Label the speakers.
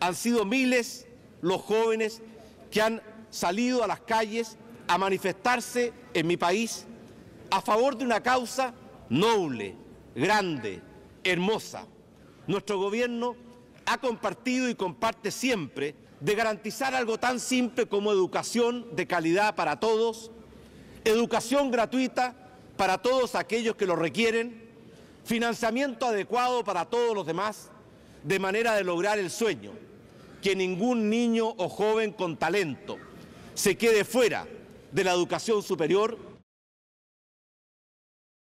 Speaker 1: Han sido miles los jóvenes que han salido a las calles a manifestarse en mi país a favor de una causa noble, grande, hermosa. Nuestro gobierno ha compartido y comparte siempre de garantizar algo tan simple como educación de calidad para todos, educación gratuita para todos aquellos que lo requieren, financiamiento adecuado para todos los demás, de manera de lograr el sueño que ningún niño o joven con talento se quede fuera de la educación superior